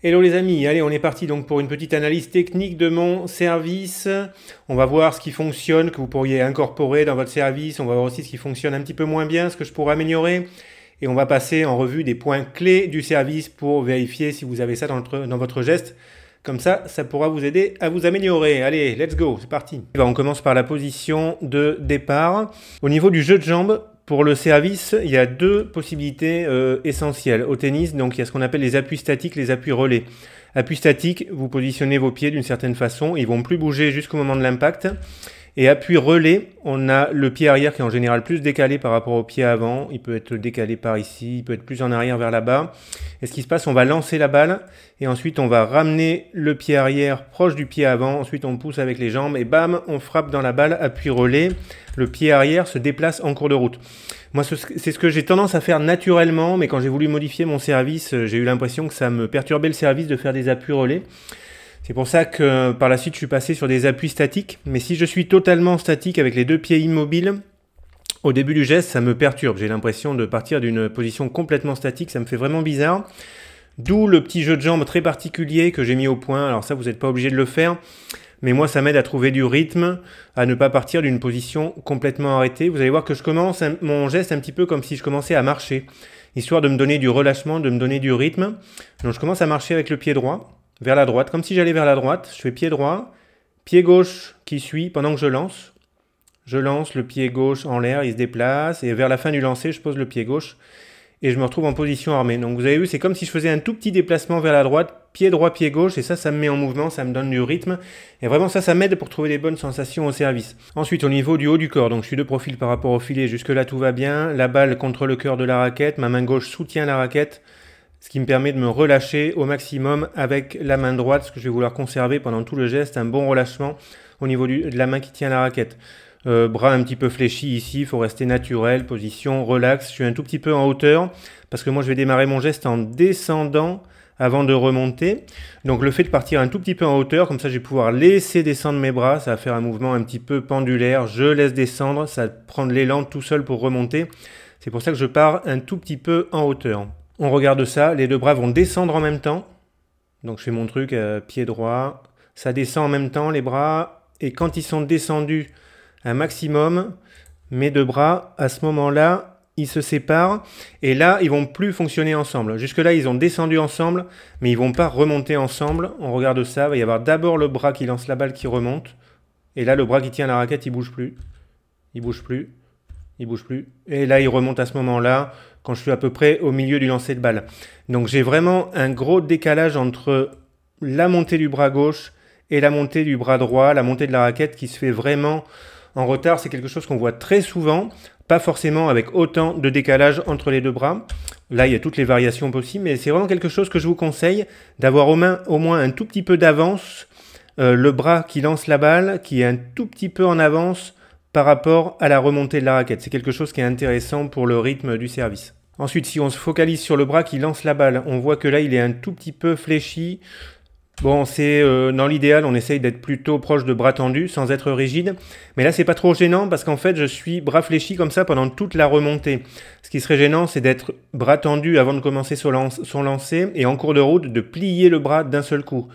Hello les amis, allez on est parti donc pour une petite analyse technique de mon service. On va voir ce qui fonctionne, que vous pourriez incorporer dans votre service. On va voir aussi ce qui fonctionne un petit peu moins bien, ce que je pourrais améliorer. Et on va passer en revue des points clés du service pour vérifier si vous avez ça dans votre, dans votre geste. Comme ça, ça pourra vous aider à vous améliorer. Allez, let's go, c'est parti. on commence par la position de départ. Au niveau du jeu de jambes, pour le service, il y a deux possibilités euh, essentielles au tennis. Donc, il y a ce qu'on appelle les appuis statiques, les appuis relais. Appuis statiques, vous positionnez vos pieds d'une certaine façon, ils vont plus bouger jusqu'au moment de l'impact. Et appui relais, on a le pied arrière qui est en général plus décalé par rapport au pied avant. Il peut être décalé par ici, il peut être plus en arrière vers là-bas. Et ce qui se passe, on va lancer la balle et ensuite on va ramener le pied arrière proche du pied avant. Ensuite on pousse avec les jambes et bam, on frappe dans la balle, appui relais. Le pied arrière se déplace en cours de route. Moi, c'est ce que j'ai tendance à faire naturellement, mais quand j'ai voulu modifier mon service, euh, j'ai eu l'impression que ça me perturbait le service de faire des appuis relais. C'est pour ça que par la suite, je suis passé sur des appuis statiques. Mais si je suis totalement statique avec les deux pieds immobiles, au début du geste, ça me perturbe. J'ai l'impression de partir d'une position complètement statique. Ça me fait vraiment bizarre. D'où le petit jeu de jambes très particulier que j'ai mis au point. Alors ça, vous n'êtes pas obligé de le faire. Mais moi, ça m'aide à trouver du rythme, à ne pas partir d'une position complètement arrêtée. Vous allez voir que je commence mon geste un petit peu comme si je commençais à marcher, histoire de me donner du relâchement, de me donner du rythme. Donc je commence à marcher avec le pied droit vers la droite, comme si j'allais vers la droite. Je fais pied droit, pied gauche qui suit pendant que je lance. Je lance le pied gauche en l'air, il se déplace, et vers la fin du lancer, je pose le pied gauche, et je me retrouve en position armée. Donc vous avez vu, c'est comme si je faisais un tout petit déplacement vers la droite, pied droit, pied gauche, et ça, ça me met en mouvement, ça me donne du rythme, et vraiment ça, ça m'aide pour trouver des bonnes sensations au service. Ensuite, au niveau du haut du corps, donc je suis de profil par rapport au filet, jusque là tout va bien, la balle contre le cœur de la raquette, ma main gauche soutient la raquette, ce qui me permet de me relâcher au maximum avec la main droite, ce que je vais vouloir conserver pendant tout le geste, un bon relâchement au niveau de la main qui tient la raquette. Euh, bras un petit peu fléchi ici, il faut rester naturel, position, relax. Je suis un tout petit peu en hauteur parce que moi je vais démarrer mon geste en descendant avant de remonter. Donc le fait de partir un tout petit peu en hauteur, comme ça je vais pouvoir laisser descendre mes bras, ça va faire un mouvement un petit peu pendulaire, je laisse descendre, ça va prendre l'élan tout seul pour remonter. C'est pour ça que je pars un tout petit peu en hauteur. On regarde ça, les deux bras vont descendre en même temps. Donc je fais mon truc, euh, pied droit, ça descend en même temps les bras, et quand ils sont descendus un maximum, mes deux bras, à ce moment-là, ils se séparent, et là, ils vont plus fonctionner ensemble. Jusque-là, ils ont descendu ensemble, mais ils vont pas remonter ensemble. On regarde ça, il va y avoir d'abord le bras qui lance la balle qui remonte, et là, le bras qui tient la raquette, il bouge plus. Il bouge plus il bouge plus. Et là, il remonte à ce moment-là, quand je suis à peu près au milieu du lancer de balle. Donc j'ai vraiment un gros décalage entre la montée du bras gauche et la montée du bras droit, la montée de la raquette qui se fait vraiment en retard. C'est quelque chose qu'on voit très souvent, pas forcément avec autant de décalage entre les deux bras. Là, il y a toutes les variations possibles, mais c'est vraiment quelque chose que je vous conseille d'avoir au, au moins un tout petit peu d'avance. Euh, le bras qui lance la balle, qui est un tout petit peu en avance par rapport à la remontée de la raquette. C'est quelque chose qui est intéressant pour le rythme du service. Ensuite, si on se focalise sur le bras qui lance la balle, on voit que là, il est un tout petit peu fléchi. Bon, c'est euh, dans l'idéal, on essaye d'être plutôt proche de bras tendu, sans être rigide. Mais là, c'est pas trop gênant parce qu'en fait, je suis bras fléchi comme ça pendant toute la remontée. Ce qui serait gênant, c'est d'être bras tendu avant de commencer son lancer et en cours de route de plier le bras d'un seul coup.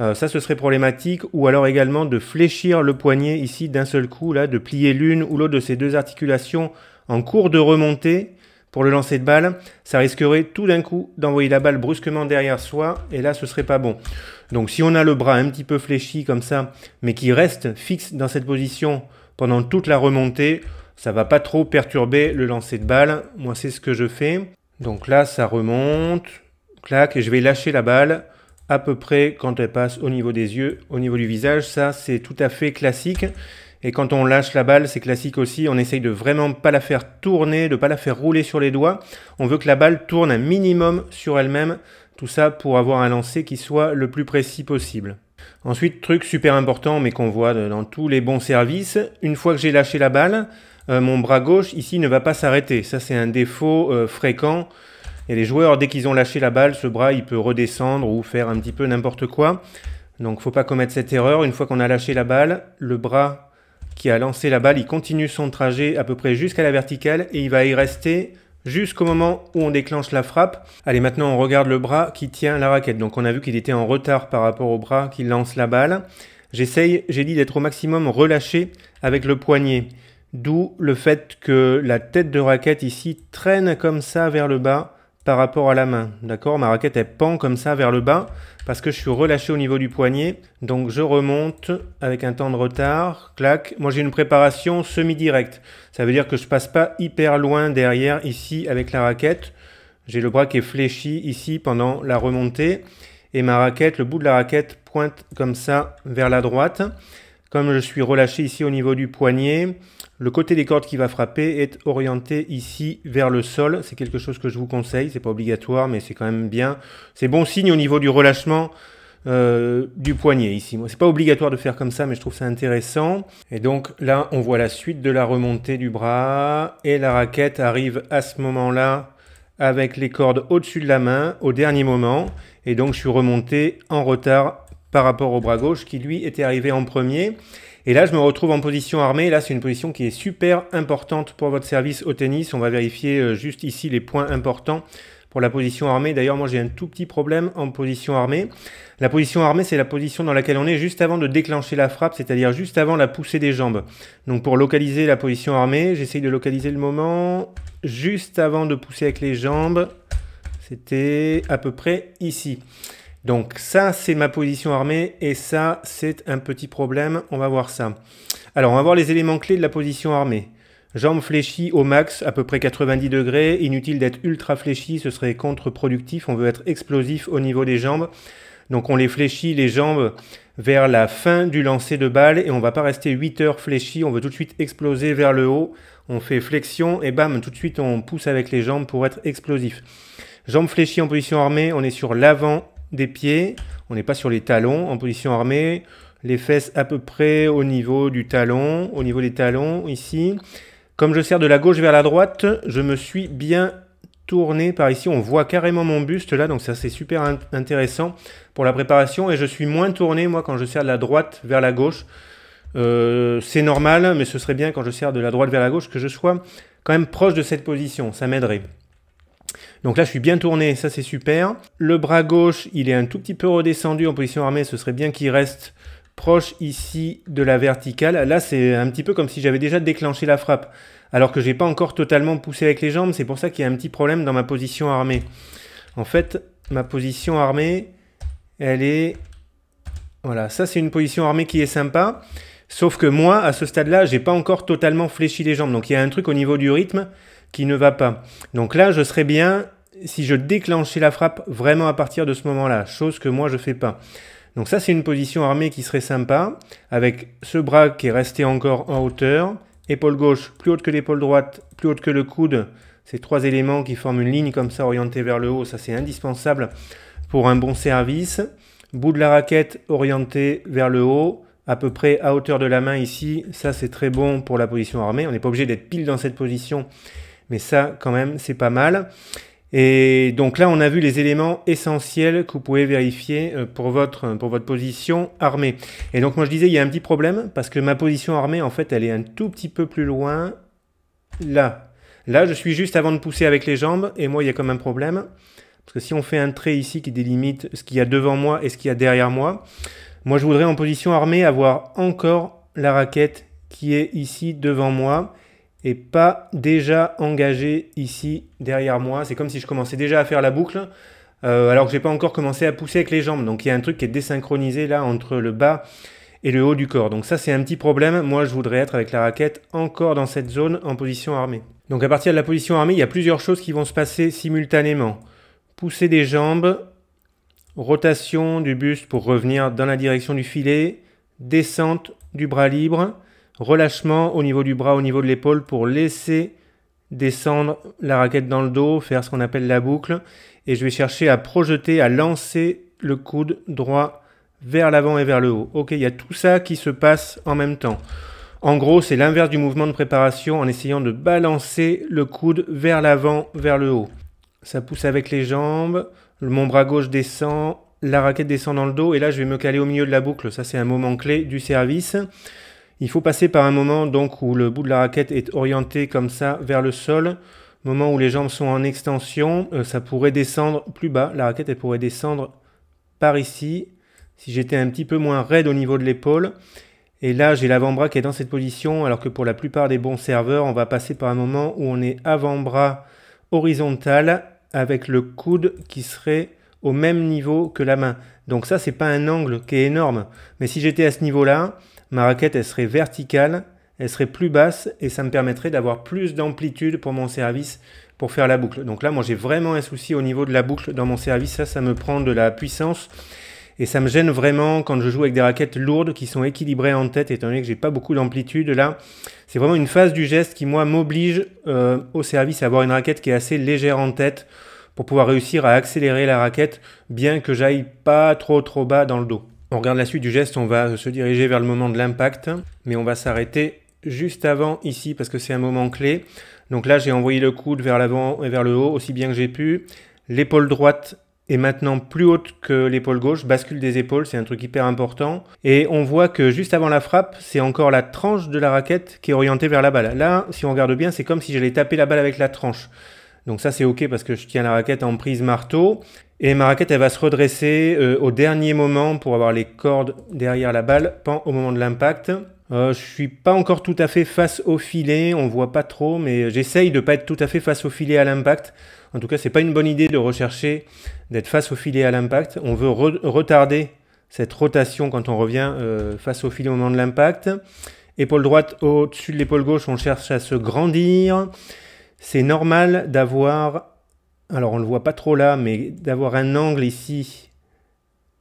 Euh, ça, ce serait problématique. Ou alors également de fléchir le poignet ici d'un seul coup, là, de plier l'une ou l'autre de ces deux articulations en cours de remontée pour le lancer de balle. Ça risquerait tout d'un coup d'envoyer la balle brusquement derrière soi et là, ce serait pas bon. Donc si on a le bras un petit peu fléchi comme ça, mais qui reste fixe dans cette position pendant toute la remontée, ça va pas trop perturber le lancer de balle. Moi, c'est ce que je fais. Donc là, ça remonte, clac, et je vais lâcher la balle à peu près quand elle passe au niveau des yeux, au niveau du visage. Ça, c'est tout à fait classique. Et quand on lâche la balle, c'est classique aussi, on essaye de vraiment pas la faire tourner, de pas la faire rouler sur les doigts. On veut que la balle tourne un minimum sur elle-même, tout ça pour avoir un lancer qui soit le plus précis possible. Ensuite, truc super important, mais qu'on voit dans tous les bons services, une fois que j'ai lâché la balle, euh, mon bras gauche ici ne va pas s'arrêter. Ça, c'est un défaut euh, fréquent et les joueurs, dès qu'ils ont lâché la balle, ce bras, il peut redescendre ou faire un petit peu n'importe quoi. Donc faut pas commettre cette erreur. Une fois qu'on a lâché la balle, le bras qui a lancé la balle, il continue son trajet à peu près jusqu'à la verticale et il va y rester jusqu'au moment où on déclenche la frappe. Allez, maintenant on regarde le bras qui tient la raquette. Donc on a vu qu'il était en retard par rapport au bras qui lance la balle. J'essaye, j'ai dit d'être au maximum relâché avec le poignet. D'où le fait que la tête de raquette ici traîne comme ça vers le bas par rapport à la main. D'accord Ma raquette, elle pend comme ça vers le bas parce que je suis relâché au niveau du poignet. Donc je remonte avec un temps de retard. Clac. Moi, j'ai une préparation semi-directe. Ça veut dire que je passe pas hyper loin derrière ici avec la raquette. J'ai le bras qui est fléchi ici pendant la remontée. Et ma raquette, le bout de la raquette pointe comme ça vers la droite. Comme je suis relâché ici au niveau du poignet, le côté des cordes qui va frapper est orienté ici vers le sol. C'est quelque chose que je vous conseille. C'est pas obligatoire, mais c'est quand même bien. C'est bon signe au niveau du relâchement euh, du poignet ici. C'est pas obligatoire de faire comme ça, mais je trouve ça intéressant. Et donc là, on voit la suite de la remontée du bras. Et la raquette arrive à ce moment-là avec les cordes au-dessus de la main au dernier moment. Et donc, je suis remonté en retard par rapport au bras gauche qui, lui, était arrivé en premier. Et là, je me retrouve en position armée. Là, c'est une position qui est super importante pour votre service au tennis. On va vérifier euh, juste ici les points importants pour la position armée. D'ailleurs, moi, j'ai un tout petit problème en position armée. La position armée, c'est la position dans laquelle on est juste avant de déclencher la frappe, c'est-à-dire juste avant la poussée des jambes. Donc, pour localiser la position armée, j'essaye de localiser le moment juste avant de pousser avec les jambes. C'était à peu près ici. Donc ça, c'est ma position armée et ça, c'est un petit problème. On va voir ça. Alors, on va voir les éléments clés de la position armée. Jambes fléchies au max, à peu près 90 degrés. Inutile d'être ultra fléchi, ce serait contre-productif. On veut être explosif au niveau des jambes. Donc on les fléchit les jambes vers la fin du lancer de balle et on va pas rester 8 heures fléchies. on veut tout de suite exploser vers le haut. On fait flexion et bam, tout de suite on pousse avec les jambes pour être explosif. Jambes fléchies en position armée, on est sur l'avant des pieds, on n'est pas sur les talons, en position armée, les fesses à peu près au niveau du talon, au niveau des talons ici. Comme je sers de la gauche vers la droite, je me suis bien tourné par ici, on voit carrément mon buste là, donc ça c'est super intéressant pour la préparation, et je suis moins tourné moi quand je sers de la droite vers la gauche, euh, c'est normal, mais ce serait bien quand je sers de la droite vers la gauche que je sois quand même proche de cette position, ça m'aiderait. Donc là, je suis bien tourné, ça c'est super. Le bras gauche, il est un tout petit peu redescendu en position armée, ce serait bien qu'il reste proche ici de la verticale. Là, c'est un petit peu comme si j'avais déjà déclenché la frappe, alors que je n'ai pas encore totalement poussé avec les jambes. C'est pour ça qu'il y a un petit problème dans ma position armée. En fait, ma position armée, elle est... Voilà, ça c'est une position armée qui est sympa. Sauf que moi, à ce stade-là, j'ai pas encore totalement fléchi les jambes. Donc il y a un truc au niveau du rythme qui ne va pas. Donc là, je serais bien si je déclenchais la frappe vraiment à partir de ce moment-là, chose que moi je fais pas. Donc ça c'est une position armée qui serait sympa, avec ce bras qui est resté encore en hauteur, épaule gauche plus haute que l'épaule droite, plus haute que le coude, ces trois éléments qui forment une ligne comme ça orientée vers le haut, ça c'est indispensable pour un bon service. Bout de la raquette orienté vers le haut, à peu près à hauteur de la main ici, ça c'est très bon pour la position armée, on n'est pas obligé d'être pile dans cette position, mais ça quand même c'est pas mal. Et donc là, on a vu les éléments essentiels que vous pouvez vérifier euh, pour votre, position armée. Et donc moi, je disais, il y a un petit problème parce que ma position armée, en fait, elle est un tout petit peu plus loin là. Là, je suis juste avant de pousser avec les jambes et moi, il y a comme un problème. Parce que si on fait un trait ici qui délimite ce qu'il y a devant moi et ce qu'il y a derrière moi, moi, je voudrais en position armée avoir encore la raquette qui est ici devant moi et pas déjà engagé ici derrière moi. C'est comme si je commençais déjà à faire la boucle euh, alors que j'ai pas encore commencé à pousser avec les jambes. Donc il y a un truc qui est désynchronisé là entre le bas et le haut du corps. Donc ça c'est un petit problème. Moi je voudrais être avec la raquette encore dans cette zone en position armée. Donc à partir de la position armée, il y a plusieurs choses qui vont se passer simultanément. Pousser des jambes, rotation du buste pour revenir dans la direction du filet, descente du bras libre, Relâchement au niveau du bras, au niveau de l'épaule pour laisser descendre la raquette dans le dos, faire ce qu'on appelle la boucle. Et je vais chercher à projeter, à lancer le coude droit vers l'avant et vers le haut. Ok, il y a tout ça qui se passe en même temps. En gros, c'est l'inverse du mouvement de préparation en essayant de balancer le coude vers l'avant, vers le haut. Ça pousse avec les jambes, mon bras gauche descend, la raquette descend dans le dos et là je vais me caler au milieu de la boucle. Ça c'est un moment clé du service. Il faut passer par un moment donc où le bout de la raquette est orienté comme ça vers le sol, moment où les jambes sont en extension, euh, ça pourrait descendre plus bas, la raquette elle pourrait descendre par ici, si j'étais un petit peu moins raide au niveau de l'épaule. Et là, j'ai l'avant-bras qui est dans cette position, alors que pour la plupart des bons serveurs, on va passer par un moment où on est avant-bras horizontal avec le coude qui serait au même niveau que la main. Donc ça, c'est pas un angle qui est énorme. Mais si j'étais à ce niveau-là, Ma raquette, elle serait verticale, elle serait plus basse et ça me permettrait d'avoir plus d'amplitude pour mon service pour faire la boucle. Donc là, moi, j'ai vraiment un souci au niveau de la boucle dans mon service. Ça, ça me prend de la puissance et ça me gêne vraiment quand je joue avec des raquettes lourdes qui sont équilibrées en tête, étant donné que j'ai pas beaucoup d'amplitude là. C'est vraiment une phase du geste qui, moi, m'oblige euh, au service à avoir une raquette qui est assez légère en tête pour pouvoir réussir à accélérer la raquette, bien que j'aille pas trop trop bas dans le dos. On regarde la suite du geste, on va se diriger vers le moment de l'impact, mais on va s'arrêter juste avant ici parce que c'est un moment clé. Donc là, j'ai envoyé le coude vers l'avant et vers le haut aussi bien que j'ai pu. L'épaule droite est maintenant plus haute que l'épaule gauche, bascule des épaules, c'est un truc hyper important. Et on voit que juste avant la frappe, c'est encore la tranche de la raquette qui est orientée vers la balle. Là, si on regarde bien, c'est comme si j'allais taper la balle avec la tranche. Donc ça c'est ok parce que je tiens la raquette en prise marteau. Et ma raquette, elle va se redresser euh, au dernier moment pour avoir les cordes derrière la balle, pas au moment de l'impact. Je euh, je suis pas encore tout à fait face au filet, on voit pas trop, mais j'essaye de pas être tout à fait face au filet à l'impact. En tout cas, c'est pas une bonne idée de rechercher d'être face au filet à l'impact. On veut retarder cette rotation quand on revient euh, face au filet au moment de l'impact. Épaule droite au-dessus de l'épaule gauche, on cherche à se grandir. C'est normal d'avoir alors on ne le voit pas trop là, mais d'avoir un angle ici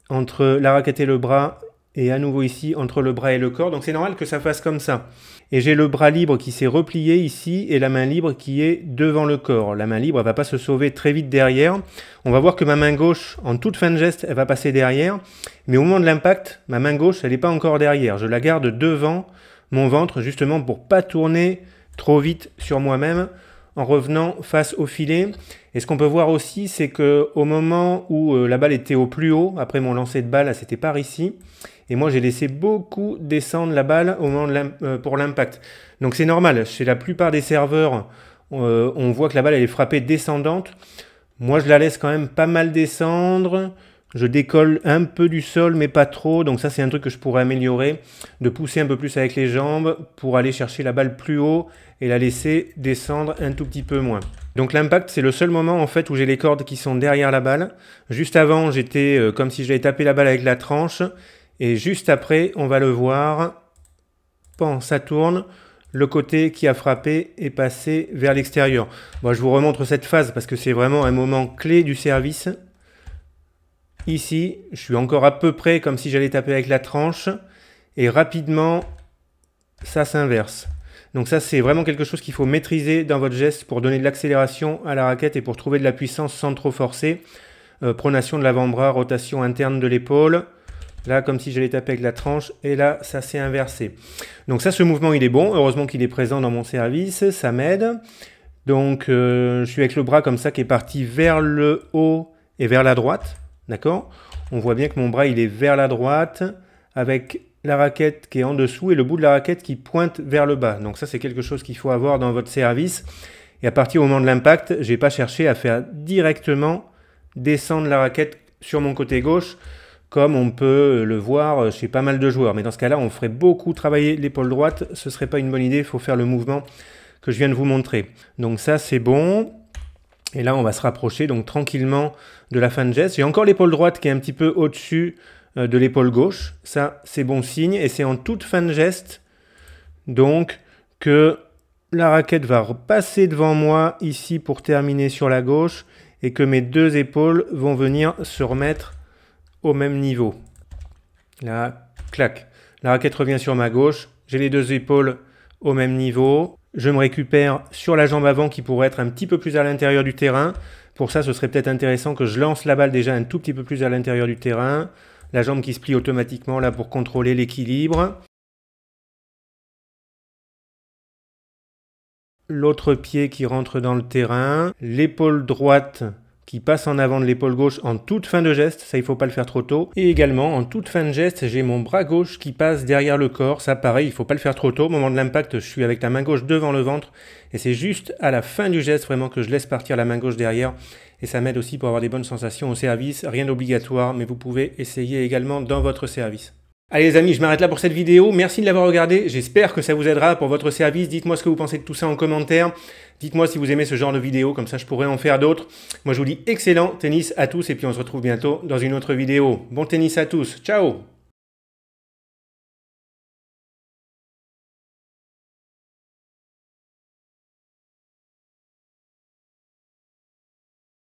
entre la raquette et le bras, et à nouveau ici entre le bras et le corps. Donc c'est normal que ça fasse comme ça. Et j'ai le bras libre qui s'est replié ici et la main libre qui est devant le corps. La main libre, ne va pas se sauver très vite derrière. On va voir que ma main gauche, en toute fin de geste, elle va passer derrière. Mais au moment de l'impact, ma main gauche, elle n'est pas encore derrière. Je la garde devant mon ventre justement pour pas tourner trop vite sur moi-même en revenant face au filet. Et ce qu'on peut voir aussi, c'est que au moment où euh, la balle était au plus haut, après mon lancer de balle, c'était par ici. Et moi, j'ai laissé beaucoup descendre la balle au moment euh, pour l'impact. Donc c'est normal. Chez la plupart des serveurs, euh, on voit que la balle elle est frappée descendante. Moi, je la laisse quand même pas mal descendre. Je décolle un peu du sol, mais pas trop. Donc ça, c'est un truc que je pourrais améliorer, de pousser un peu plus avec les jambes pour aller chercher la balle plus haut et la laisser descendre un tout petit peu moins. Donc l'impact, c'est le seul moment en fait où j'ai les cordes qui sont derrière la balle. Juste avant, j'étais euh, comme si j'avais tapé la balle avec la tranche. Et juste après, on va le voir. Pan, ça tourne. Le côté qui a frappé est passé vers l'extérieur. Moi, je vous remontre cette phase parce que c'est vraiment un moment clé du service. Ici, je suis encore à peu près comme si j'allais taper avec la tranche. Et rapidement, ça s'inverse. Donc ça, c'est vraiment quelque chose qu'il faut maîtriser dans votre geste pour donner de l'accélération à la raquette et pour trouver de la puissance sans trop forcer. Euh, pronation de l'avant-bras, rotation interne de l'épaule. Là, comme si j'allais taper avec la tranche. Et là, ça s'est inversé. Donc ça, ce mouvement, il est bon. Heureusement qu'il est présent dans mon service. Ça m'aide. Donc, euh, je suis avec le bras comme ça qui est parti vers le haut et vers la droite. D'accord On voit bien que mon bras, il est vers la droite, avec la raquette qui est en dessous et le bout de la raquette qui pointe vers le bas. Donc ça, c'est quelque chose qu'il faut avoir dans votre service. Et à partir au moment de l'impact, je n'ai pas cherché à faire directement descendre la raquette sur mon côté gauche, comme on peut le voir chez pas mal de joueurs. Mais dans ce cas-là, on ferait beaucoup travailler l'épaule droite. Ce ne serait pas une bonne idée, il faut faire le mouvement que je viens de vous montrer. Donc ça, c'est bon. Et là, on va se rapprocher donc tranquillement de la fin de geste. J'ai encore l'épaule droite qui est un petit peu au-dessus euh, de l'épaule gauche. Ça, c'est bon signe. Et c'est en toute fin de geste, donc, que la raquette va repasser devant moi ici pour terminer sur la gauche et que mes deux épaules vont venir se remettre au même niveau. Là, clac. La raquette revient sur ma gauche. J'ai les deux épaules au même niveau je me récupère sur la jambe avant qui pourrait être un petit peu plus à l'intérieur du terrain. Pour ça, ce serait peut-être intéressant que je lance la balle déjà un tout petit peu plus à l'intérieur du terrain. La jambe qui se plie automatiquement là pour contrôler l'équilibre. L'autre pied qui rentre dans le terrain. L'épaule droite qui passe en avant de l'épaule gauche en toute fin de geste, ça il faut pas le faire trop tôt. Et également en toute fin de geste, j'ai mon bras gauche qui passe derrière le corps, ça pareil, il faut pas le faire trop tôt. Au moment de l'impact, je suis avec la main gauche devant le ventre et c'est juste à la fin du geste vraiment que je laisse partir la main gauche derrière et ça m'aide aussi pour avoir des bonnes sensations au service, rien d'obligatoire mais vous pouvez essayer également dans votre service. Allez les amis, je m'arrête là pour cette vidéo. Merci de l'avoir regardée. J'espère que ça vous aidera pour votre service. Dites-moi ce que vous pensez de tout ça en commentaire. Dites-moi si vous aimez ce genre de vidéo, comme ça je pourrais en faire d'autres. Moi je vous dis excellent tennis à tous et puis on se retrouve bientôt dans une autre vidéo. Bon tennis à tous. Ciao